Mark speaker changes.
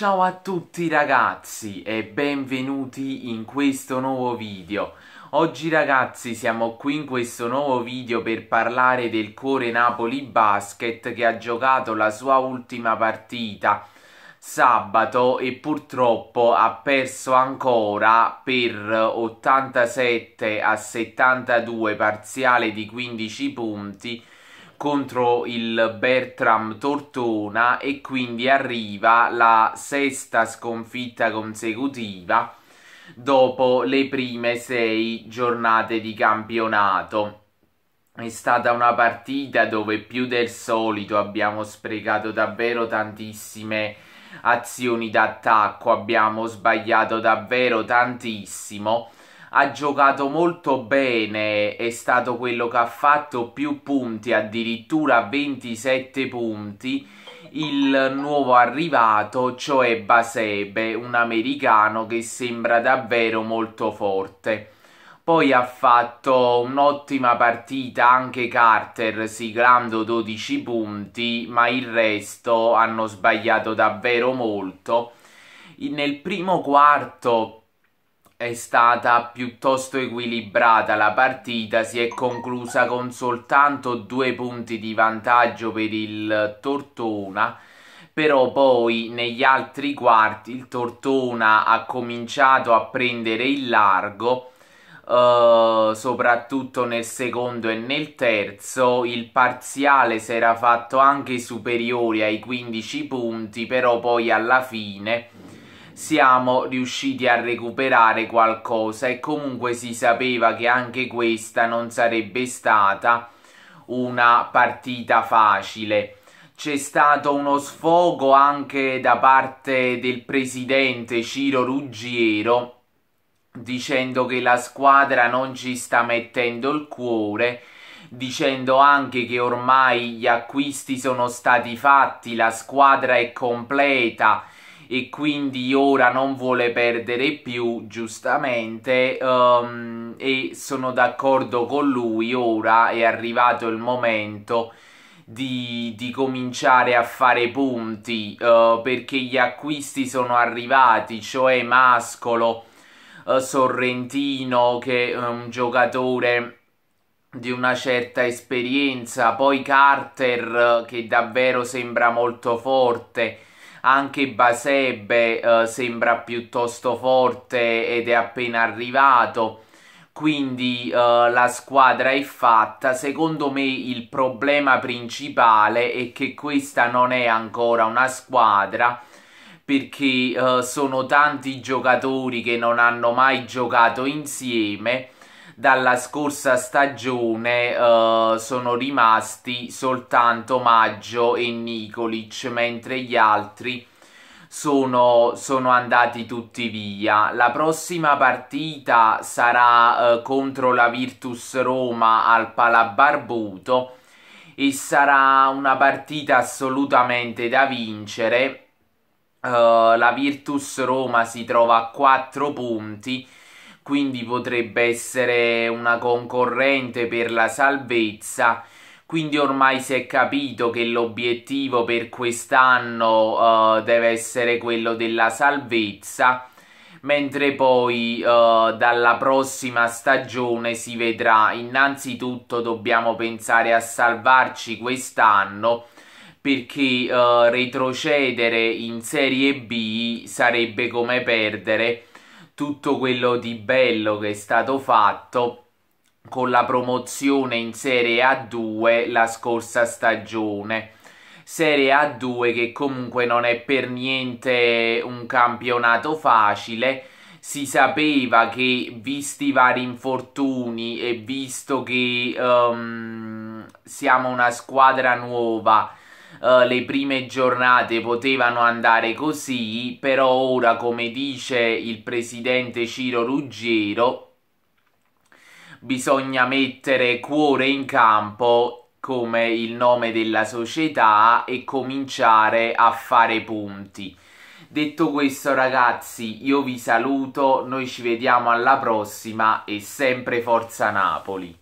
Speaker 1: Ciao a tutti ragazzi e benvenuti in questo nuovo video. Oggi ragazzi siamo qui in questo nuovo video per parlare del Core Napoli Basket che ha giocato la sua ultima partita sabato e purtroppo ha perso ancora per 87 a 72 parziale di 15 punti contro il Bertram Tortona e quindi arriva la sesta sconfitta consecutiva dopo le prime sei giornate di campionato. È stata una partita dove più del solito abbiamo sprecato davvero tantissime azioni d'attacco, abbiamo sbagliato davvero tantissimo ha giocato molto bene, è stato quello che ha fatto più punti, addirittura 27 punti, il nuovo arrivato, cioè Basebe, un americano che sembra davvero molto forte. Poi ha fatto un'ottima partita anche Carter siglando 12 punti, ma il resto hanno sbagliato davvero molto. Nel primo quarto è stata piuttosto equilibrata la partita, si è conclusa con soltanto due punti di vantaggio per il Tortona, però poi negli altri quarti il Tortona ha cominciato a prendere il largo, eh, soprattutto nel secondo e nel terzo, il parziale si era fatto anche superiore ai 15 punti, però poi alla fine siamo riusciti a recuperare qualcosa e comunque si sapeva che anche questa non sarebbe stata una partita facile. C'è stato uno sfogo anche da parte del presidente Ciro Ruggiero dicendo che la squadra non ci sta mettendo il cuore, dicendo anche che ormai gli acquisti sono stati fatti, la squadra è completa e quindi ora non vuole perdere più, giustamente, um, e sono d'accordo con lui, ora è arrivato il momento di, di cominciare a fare punti, uh, perché gli acquisti sono arrivati, cioè Mascolo, uh, Sorrentino, che è un giocatore di una certa esperienza, poi Carter eh, che davvero sembra molto forte, anche Basebe eh, sembra piuttosto forte ed è appena arrivato quindi eh, la squadra è fatta. Secondo me il problema principale è che questa non è ancora una squadra perché eh, sono tanti giocatori che non hanno mai giocato insieme dalla scorsa stagione uh, sono rimasti soltanto Maggio e Nikolic, mentre gli altri sono, sono, andati tutti via. La prossima partita sarà uh, contro la Virtus Roma al Palabarbuto e sarà una partita assolutamente da vincere. Uh, la Virtus Roma si trova a 4 punti quindi potrebbe essere una concorrente per la salvezza. Quindi ormai si è capito che l'obiettivo per quest'anno uh, deve essere quello della salvezza, mentre poi uh, dalla prossima stagione si vedrà. Innanzitutto dobbiamo pensare a salvarci quest'anno perché uh, retrocedere in Serie B sarebbe come perdere tutto quello di bello che è stato fatto con la promozione in Serie A2 la scorsa stagione. Serie A2 che comunque non è per niente un campionato facile. Si sapeva che visti i vari infortuni e visto che um, siamo una squadra nuova eh, le prime giornate potevano andare così, però ora, come dice il presidente Ciro Ruggiero, bisogna mettere cuore in campo come il nome della società e cominciare a fare punti. Detto questo ragazzi io vi saluto, noi ci vediamo alla prossima e sempre Forza Napoli!